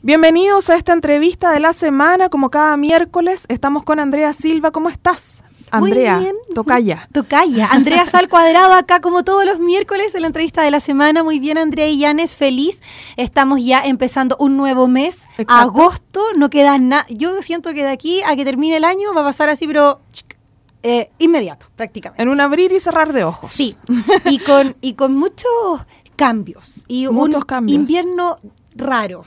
Bienvenidos a esta entrevista de la semana. Como cada miércoles, estamos con Andrea Silva. ¿Cómo estás? Andrea, muy bien. Tocaya. Tocaya. Andrea Sal Cuadrado acá como todos los miércoles en la entrevista de la semana. Muy bien, Andrea y Yanes, feliz. Estamos ya empezando un nuevo mes. Agosto, no queda nada. Yo siento que de aquí a que termine el año va a pasar así, pero eh, inmediato, prácticamente. En un abrir y cerrar de ojos. Sí. y con, y con muchos cambios. Y muchos un cambios. invierno raro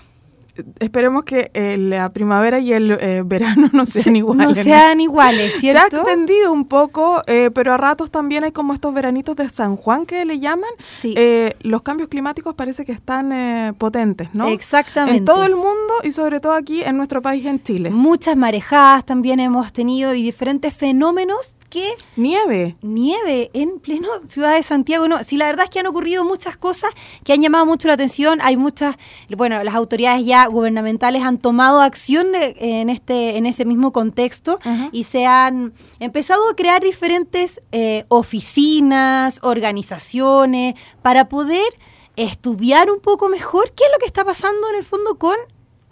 esperemos que eh, la primavera y el eh, verano no sean iguales. No sean iguales, ¿cierto? Se ha extendido un poco, eh, pero a ratos también hay como estos veranitos de San Juan que le llaman. Sí. los cambios climáticos parece que están potentes, ¿no? Exactamente. En todo el mundo y sobre todo aquí en nuestro país, en Chile. Muchas marejadas también hemos tenido y diferentes fenómenos qué? Nieve. Nieve en pleno ciudad de Santiago. No, sí, la verdad es que han ocurrido muchas cosas que han llamado mucho la atención. Hay muchas, bueno, las autoridades ya gubernamentales han tomado acción eh, en este, en ese mismo contexto y se han empezado a crear diferentes eh, oficinas, organizaciones para poder estudiar un poco mejor qué es lo que está pasando en el fondo con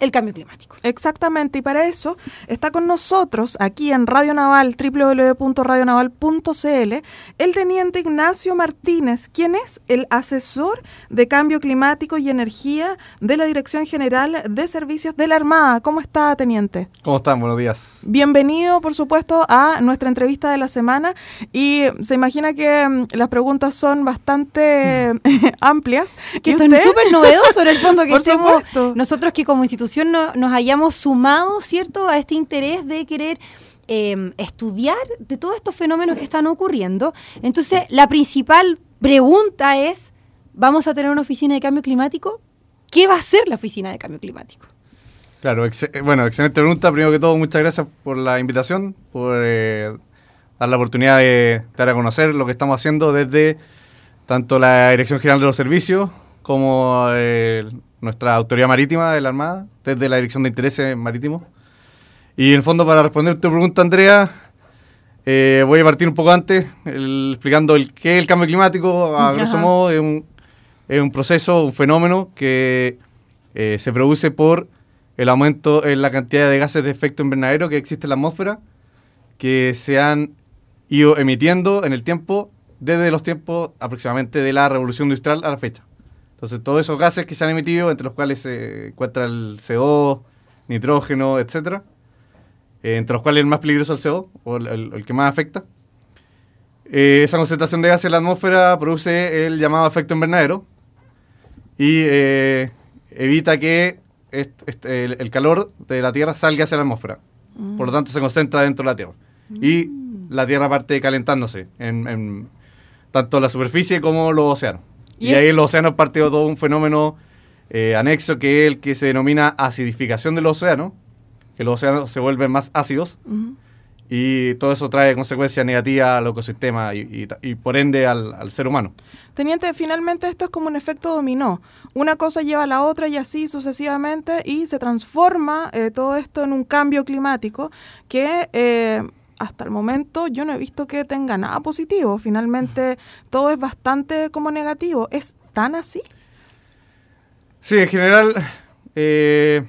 el cambio climático. Exactamente, y para eso está con nosotros aquí en Radio Naval, www.radionaval.cl, el teniente Ignacio Martínez, quien es el asesor de cambio climático y energía de la Dirección General de Servicios de la Armada. ¿Cómo está, teniente? ¿Cómo están? Buenos días. Bienvenido, por supuesto, a nuestra entrevista de la semana y se imagina que mm, las preguntas son bastante eh, amplias. Que esto es súper novedoso en el fondo que por nosotros que como institución nos hayamos sumado, ¿cierto?, a este interés de querer em, estudiar de todos estos fenómenos que están ocurriendo. Entonces, la principal pregunta es, ¿vamos a tener una oficina de cambio climático? ¿Qué va a ser la oficina de cambio climático? Claro, eh, bueno, excelente pregunta. Primero que todo, muchas gracias por la invitación, por eh, dar la oportunidad de dar a conocer lo que estamos haciendo desde tanto la Dirección General de los Servicios como el eh, nuestra autoridad marítima de la Armada, desde la Dirección de Intereses Marítimos. Y en el fondo, para responder tu pregunta, Andrea, eh, voy a partir un poco antes, explicando el, qué es el cambio climático, a grosso modo, es un, es un, proceso, un fenómeno que eh, se produce por el aumento en la cantidad de gases de efecto invernadero que existe en la atmósfera, que se han ido emitiendo en el tiempo, desde los tiempos aproximadamente de la revolución industrial a la fecha. Entonces, todos esos gases que se han emitido, entre los cuales se encuentra el CO, nitrógeno, etcétera, eh, entre los cuales el más peligroso es el CO, o el, que más afecta. Eh, esa concentración de gases en la atmósfera produce el llamado efecto invernadero y eh, evita que el, calor de la Tierra salga hacia la atmósfera. Mm. Por lo tanto, se concentra dentro de la Tierra. Mm. Y la Tierra parte calentándose en, en tanto la superficie como los océanos. Y, ahí el océano partió todo un fenómeno eh, anexo que es el que se denomina acidificación del océano, que los océanos se vuelven más ácidos y todo eso trae consecuencias negativas al ecosistema y, por ende al, ser humano. Teniente, finalmente esto es como un efecto dominó. Una cosa lleva a la otra y así sucesivamente y se transforma eh, todo esto en un cambio climático que... Eh, hasta el momento yo no he visto que tenga nada positivo. Finalmente todo es bastante como negativo. ¿Es tan así? Sí, en general, eh,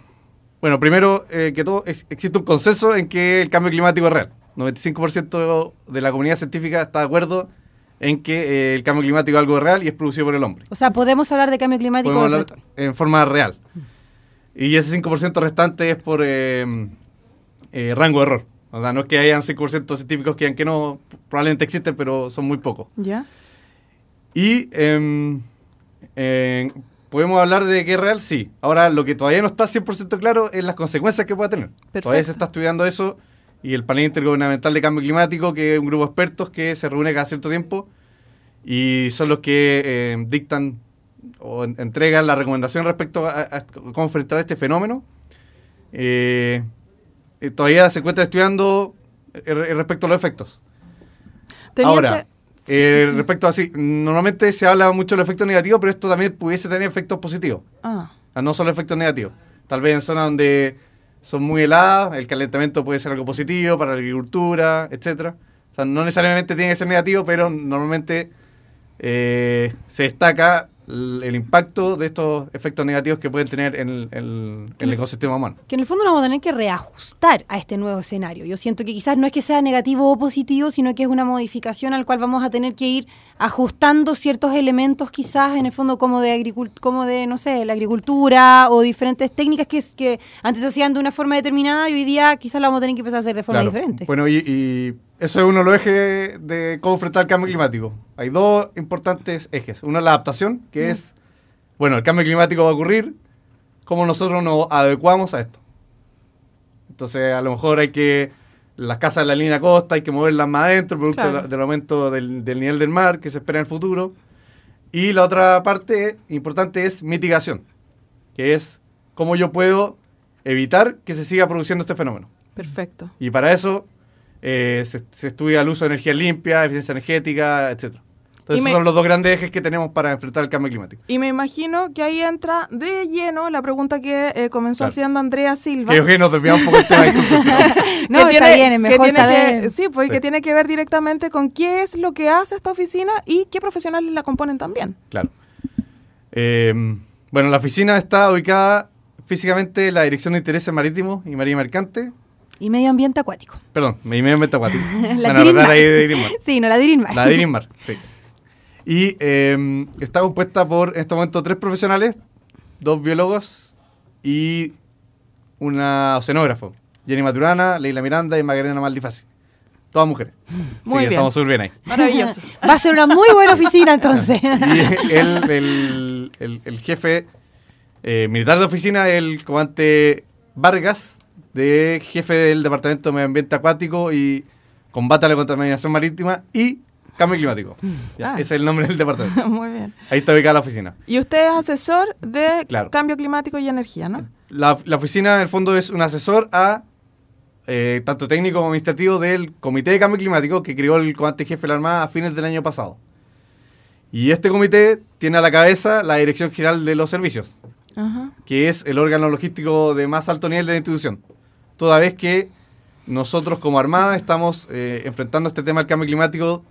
bueno, primero eh, que todo, existe un consenso en que el cambio climático es real. 95% de la comunidad científica está de acuerdo en que eh, el cambio climático es algo real y es producido por el hombre. O sea, podemos hablar de cambio climático en forma real. Y ese 5% restante es por rango de error. O sea, no es que hayan 5% científicos que digan que no, probablemente existen, pero son muy pocos. Ya. Y em, podemos hablar de que es real, sí. Ahora, lo que todavía no está 100% claro es las consecuencias que pueda tener. Todavía se está estudiando eso y el panel intergubernamental de cambio climático, que es un grupo de expertos que se reúne cada cierto tiempo y son los que em, dictan o entregan la recomendación respecto a, a, cómo enfrentar este fenómeno. Eh, todavía se encuentra estudiando eh, respecto a los efectos. Ahora, eh, respecto a sí, normalmente se habla mucho de los efectos negativos, pero esto también pudiese tener efectos positivos. Ah. No solo efectos negativos. Tal vez en zonas donde son muy heladas, el calentamiento puede ser algo positivo para la agricultura, etcétera. O sea, no necesariamente tiene que ser negativo, pero normalmente eh, se destaca el impacto de estos efectos negativos que pueden tener en el, ecosistema humano. Que en el fondo nos vamos a tener que reajustar a este nuevo escenario. Yo siento que quizás no es que sea negativo o positivo, sino que es una modificación al cual vamos a tener que ir ajustando ciertos elementos quizás en el fondo como de como de no sé, la agricultura o diferentes técnicas que, que antes se hacían de una forma determinada y hoy día quizás la vamos a tener que empezar a hacer de forma diferente. Bueno, y, y, eso es uno de los ejes de cómo enfrentar el cambio climático hay dos importantes ejes. Uno es la adaptación, que es, bueno, el cambio climático va a ocurrir, cómo nosotros nos adecuamos a esto. Entonces, a lo mejor hay que, las casas de la línea costa, hay que moverlas más adentro, producto del aumento del, nivel del mar que se espera en el futuro. Y la otra parte importante es mitigación, que es cómo yo puedo evitar que se siga produciendo este fenómeno. Perfecto. Y para eso eh, se, se estudia el uso de energía limpia, eficiencia energética, etcétera. Entonces, esos son los dos grandes ejes que tenemos para enfrentar el cambio climático. Y me imagino que ahí entra de lleno la pregunta que eh, comenzó haciendo Andrea Silva. Creo que nos desviamos un poco no, está bien, es mejor saber. sí, pues que tiene que ver directamente con qué es lo que hace esta oficina y qué profesionales la componen también. Claro. Eh, bueno, la oficina está ubicada físicamente en la Dirección de Intereses Marítimos y María Mercante, y medio ambiente acuático. Perdón, medio ambiente acuático. la Sí, no, la Dirinmar. La Dirinmar, sí. Y em, está compuesta por, en este momento, tres profesionales, dos biólogos y una oceanógrafo. Jenny Maturana, Leila Miranda y Magdalena Maldifasi. Todas mujeres. Muy sí, bien. Estamos súper bien ahí. Maravilloso. Va a ser una muy buena oficina entonces. y el, jefe eh, militar de oficina el comandante Vargas, de jefe del Departamento de Medio Ambiente Acuático y Combate a la Contaminación Marítima y Cambio climático. Ah. Ese es el nombre del departamento. Muy bien. Ahí está ubicada la oficina. Y usted es asesor de cambio climático y energía, ¿no? La, oficina, en el fondo, es un asesor a eh, tanto técnico como administrativo del Comité de Cambio Climático que creó el comandante jefe de la Armada a fines del año pasado. Y este comité tiene a la cabeza la Dirección General de los Servicios, que es el órgano logístico de más alto nivel de la institución. Toda vez que nosotros como Armada estamos eh, enfrentando este tema del cambio climático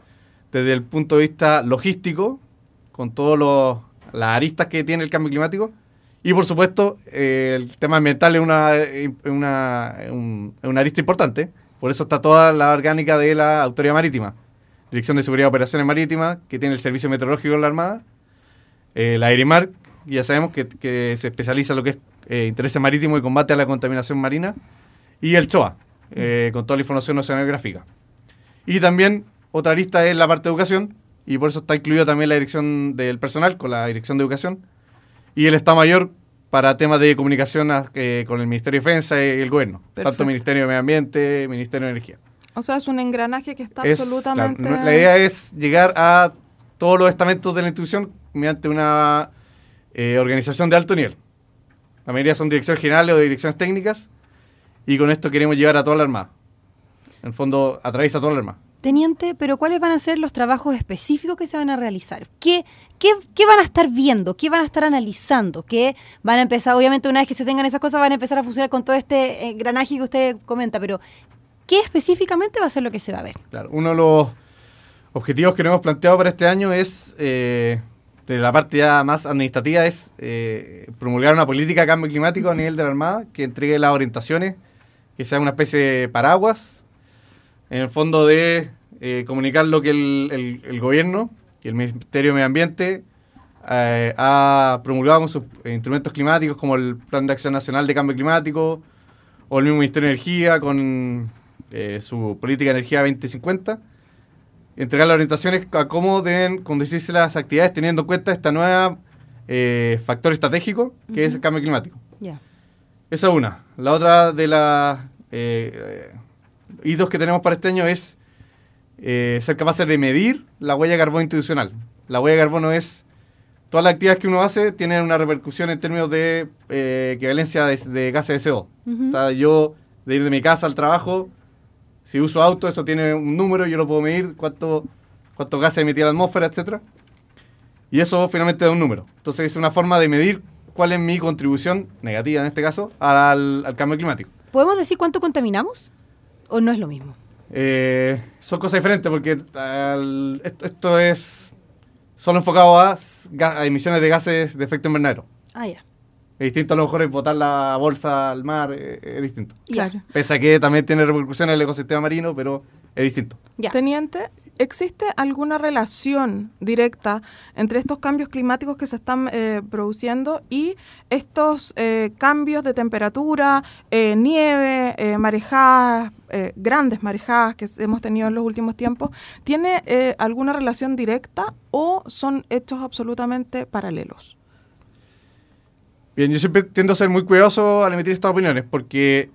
desde el punto de vista logístico, con todas las aristas que tiene el cambio climático. Y por supuesto, eh, el tema ambiental es una, arista importante. Por eso está toda la orgánica de la Autoridad Marítima, Dirección de Seguridad de Operaciones Marítimas, que tiene el Servicio Meteorológico de la Armada, la la que ya sabemos que, se especializa en lo que es interés eh, intereses marítimos y combate a la contaminación marina, y el CHOA, eh, con toda la información oceanográfica. Y también otra lista es la parte de educación, y por eso está incluida también la dirección del personal con la dirección de educación. Y el Estado Mayor para temas de comunicación ah, eh, con el Ministerio de Defensa y el gobierno. Tanto Ministerio de Medio Ambiente, Ministerio de Energía. O sea, es un engranaje que está absolutamente... La, idea es llegar a todos los estamentos de la institución mediante una eh, organización de alto nivel. La mayoría son direcciones generales o direcciones técnicas y con esto queremos llegar a toda la Armada. En el fondo, a toda la Armada. Teniente, pero ¿cuáles van a ser los trabajos específicos que se van a realizar? ¿Qué, qué, van a estar viendo? ¿Qué van a estar analizando? ¿Qué van a empezar? Obviamente, una vez que se tengan esas cosas, van a empezar a funcionar con todo este engranaje eh, que usted comenta, pero ¿qué específicamente va a ser lo que se va a ver? Claro, uno de los objetivos que nos hemos planteado para este año es, eh, de la parte ya más administrativa, es eh, promulgar una política de cambio climático a nivel de la Armada que entregue las orientaciones, que sea una especie de paraguas en el fondo de eh, comunicar lo que el, gobierno y el Ministerio de Medio Ambiente eh, ha promulgado con sus eh, instrumentos climáticos como el Plan de Acción Nacional de Cambio Climático o el mismo Ministerio de Energía con su política de energía 2050. Entregar las orientaciones a cómo deben conducirse las actividades teniendo en cuenta este nuevo factor estratégico que es el cambio climático. Esa es una. La otra de la dos que tenemos para este año es eh, ser capaces de medir la huella de carbono institucional. La huella de carbono es todas las actividades que uno hace tienen una repercusión en términos de eh, equivalencia de, gases de CO. O sea, yo de ir de mi casa al trabajo, si uso auto, eso tiene un número, yo lo puedo medir, cuánto, gas gases emitía la atmósfera, etcétera. Y eso finalmente da un número. Entonces es una forma de medir cuál es mi contribución, negativa en este caso, al cambio climático. ¿Podemos decir cuánto contaminamos? o no es lo mismo? Eh, son cosas diferentes porque esto, es solo enfocado a, emisiones de gases de efecto invernadero. Ah, ya. Es distinto a lo mejor es botar la bolsa al mar, eh, eh, es, distinto. Claro. Pese a que también tiene repercusiones en el ecosistema marino, pero es distinto. Ya. Teniente, ¿Existe alguna relación directa entre estos cambios climáticos que se están eh, produciendo y estos eh, cambios de temperatura, eh, nieve, marejadas, grandes marejadas que hemos tenido en los últimos tiempos? ¿Tiene alguna relación directa o son hechos absolutamente paralelos? Bien, yo siempre tiendo a ser muy cuidadoso al emitir estas opiniones porque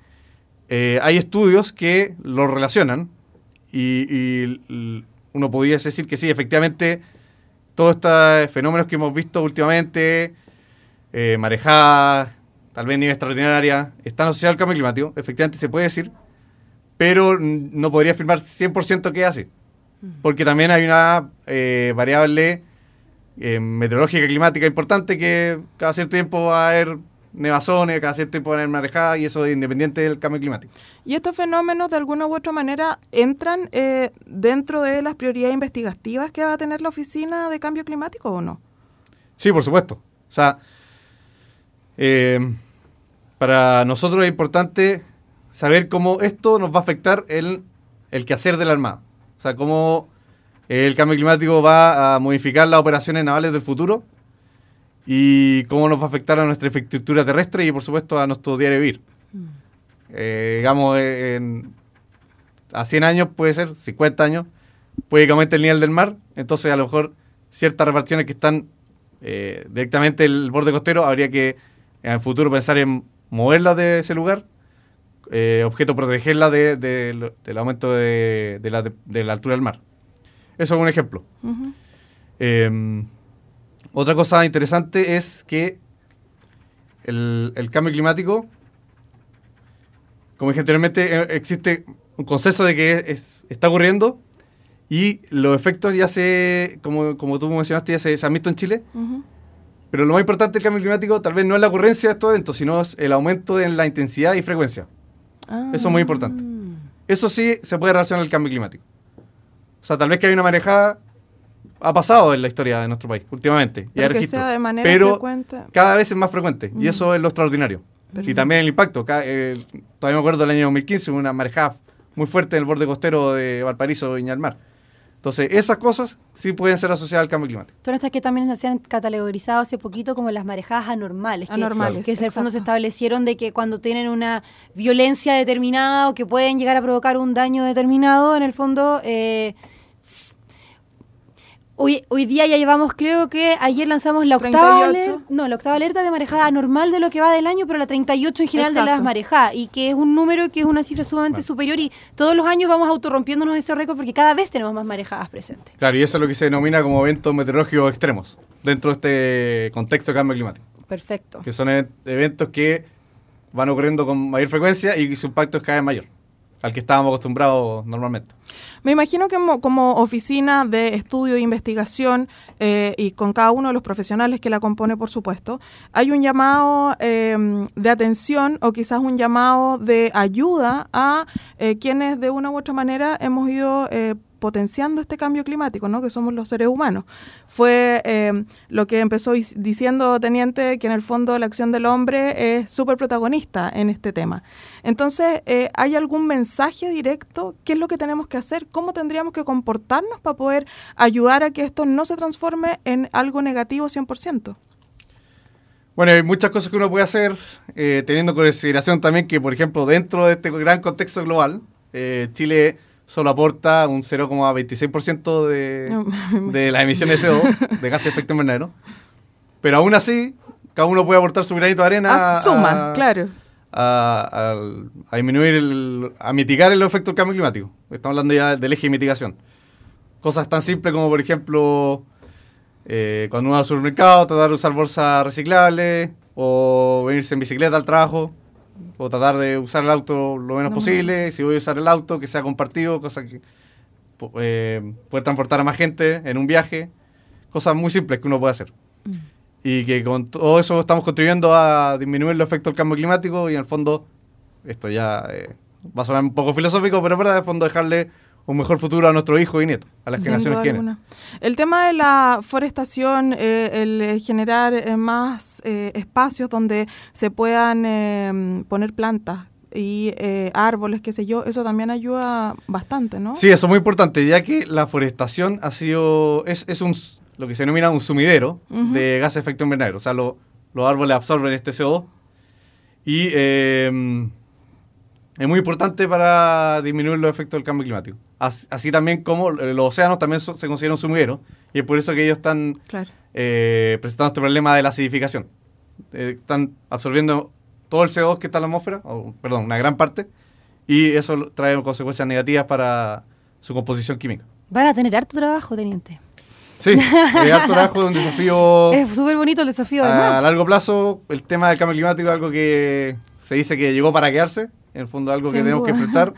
hay estudios que lo relacionan y uno podría decir que sí, efectivamente, todos estos fenómenos que hemos visto últimamente, eh, marejadas, tal vez nivel extraordinaria, están asociados al cambio climático, efectivamente se puede decir, pero no podría afirmar 100% que hace, mm. porque también hay una eh, variable eh, meteorológica climática importante que cada cierto tiempo va a haber nevazones, cada cierto tiempo de marejada y eso es independiente del cambio climático. ¿Y estos fenómenos de alguna u otra manera entran eh, dentro de las prioridades investigativas que va a tener la Oficina de Cambio Climático o no? Sí, por supuesto. O sea, eh, para nosotros es importante saber cómo esto nos va a afectar el, el quehacer de la Armada. O sea, cómo el cambio climático va a modificar las operaciones navales del futuro y cómo nos va a afectar a nuestra infraestructura terrestre y por supuesto a nuestro diario vivir. Mm. Eh, digamos, eh, en, a 100 años puede ser, 50 años, puede que aumente el nivel del mar, entonces a lo mejor ciertas reparticiones que están eh, directamente en el borde costero habría que en el futuro pensar en moverlas de ese lugar, objeto protegerla del aumento de la, altura del mar. Eso es un ejemplo. Otra cosa interesante es que el, cambio climático, como dije anteriormente, eh, existe un consenso de que está ocurriendo y los efectos ya se, como, tú mencionaste, ya se, han visto en Chile. Pero lo más importante del cambio climático tal vez no es la ocurrencia de estos eventos, sino el aumento en la intensidad y frecuencia. Eso es muy importante. Ah. Eso sí se puede relacionar al cambio climático. O sea, tal vez que hay una marejada ha pasado en la historia de nuestro país últimamente. Y de pero cada vez es más frecuente y eso mm. es lo extraordinario. Y también el impacto. Eh, todavía me acuerdo del año 2015, una marejada muy fuerte en el borde costero de Valparaíso y Ñalmar. Entonces, esas cosas sí pueden ser asociadas al cambio climático. Son estas que también se han categorizado hace poquito como las marejadas anormales. Anormales. Que, en el fondo se establecieron de que cuando tienen una violencia determinada o que pueden llegar a provocar un daño determinado, en el fondo eh, Hoy, día ya llevamos, creo que ayer lanzamos la octava, alerta, de marejada normal de lo que va del año, pero la 38 en general de las marejadas, y que es un número que es una cifra sumamente superior y todos los años vamos autorrompiéndonos ese récord porque cada vez tenemos más marejadas presentes. Claro, y eso es lo que se denomina como eventos meteorológicos extremos dentro de este contexto de cambio climático. Perfecto. Que son e-, eventos que van ocurriendo con mayor frecuencia y su impacto es cada vez mayor al que estábamos acostumbrados normalmente. Me imagino que como, oficina de estudio e investigación eh, y con cada uno de los profesionales que la compone, por supuesto, hay un llamado em, de atención o quizás un llamado de ayuda a eh, quienes de una u otra manera hemos ido eh, potenciando este cambio climático, ¿no? que somos los seres humanos. Fue eh, lo que empezó diciendo Teniente, que en el fondo la acción del hombre es súper protagonista en este tema. Entonces, eh, ¿hay algún mensaje directo? ¿Qué es lo que tenemos que hacer? ¿Cómo tendríamos que comportarnos para poder ayudar a que esto no se transforme en algo negativo 100%? Bueno, hay muchas cosas que uno puede hacer, eh, teniendo consideración también que, por ejemplo, dentro de este gran contexto global, Chile solo aporta un 0,26% de, de las emisiones de CO2, de gases de efecto invernadero. Pero aún así, cada uno puede aportar su granito de arena. Ah, a, claro. A, disminuir, el, a mitigar el efecto del cambio climático. Estamos hablando ya del eje de mitigación. Cosas tan simples como, por ejemplo, eh, cuando uno va al supermercado, tratar de usar bolsas reciclables o venirse en bicicleta al trabajo o tratar de usar el auto lo menos posible. Si voy a usar el auto, que sea compartido, cosa que eh, puede transportar a más gente en un viaje. Cosas muy simples que uno puede hacer. Mm. Y que con todo eso estamos contribuyendo a disminuir los efectos del cambio climático y en el fondo, esto ya eh, va a sonar un poco filosófico, pero es verdad, en el fondo dejarle un mejor futuro a nuestro hijo y nieto, a las generaciones que vienen. El tema de la forestación, eh, el eh, generar eh, más espacios donde se puedan poner plantas y árboles, qué sé yo, eso también ayuda bastante, ¿no? Sí, eso es muy importante, ya que la forestación ha sido, es, es un, lo que se denomina un sumidero de gases de efecto invernadero, o sea, los árboles absorben este CO2 y em, es muy importante para disminuir los efectos del cambio climático. Así, también como eh, los océanos también se consideran sumideros y es por eso que ellos están eh, presentando este problema de la acidificación. Eh, están absorbiendo todo el CO2 que está en la atmósfera, o, perdón, una gran parte, y eso trae consecuencias negativas para su composición química. Van a tener harto trabajo, teniente. Sí, harto trabajo un desafío. Es súper bonito el desafío. A, a largo plazo, el tema del cambio climático es algo que se dice que llegó para quedarse en el fondo algo que tenemos que enfrentar.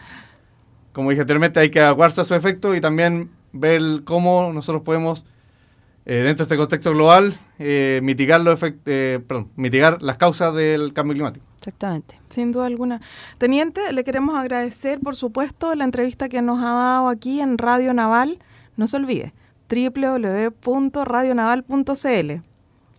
Como dije anteriormente, hay que aguarse a su efecto y también ver cómo nosotros podemos, eh, dentro de este contexto global, eh, mitigar, los eh, mitigar las causas del cambio climático. Exactamente. Sin duda alguna. Teniente, le queremos agradecer, por supuesto, la entrevista que nos ha dado aquí en Radio Naval. No se olvide, www.radionaval.cl.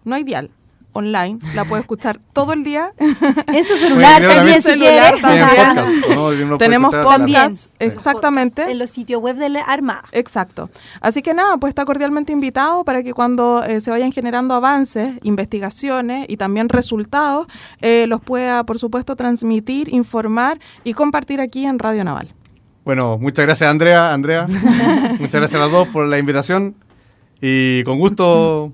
No hay dial, online, la puede escuchar todo el día. En su celular, también, si Tenemos podcasts, exactamente. en los sitios web de la Arma. Exacto. Así que nada, pues está cordialmente invitado para que cuando eh, se vayan generando avances, investigaciones y también resultados, eh, los pueda, por supuesto, transmitir, informar y compartir aquí en Radio Naval. Bueno, muchas gracias Andrea, Andrea. muchas gracias a las dos por la invitación y con gusto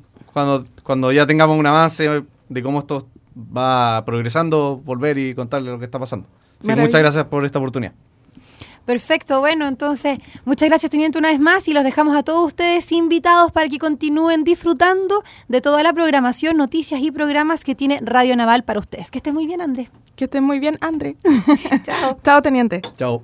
cuando, ya tengamos un avance de cómo esto va progresando, volver y contarle lo que está pasando. muchas gracias por esta oportunidad. Perfecto, bueno, entonces muchas gracias Teniente una vez más y los dejamos a todos ustedes invitados para que continúen disfrutando de toda la programación, noticias y programas que tiene Radio Naval para ustedes. Que estén muy bien, André. Que estén muy bien, André. Chao. Chao, Teniente. Chao.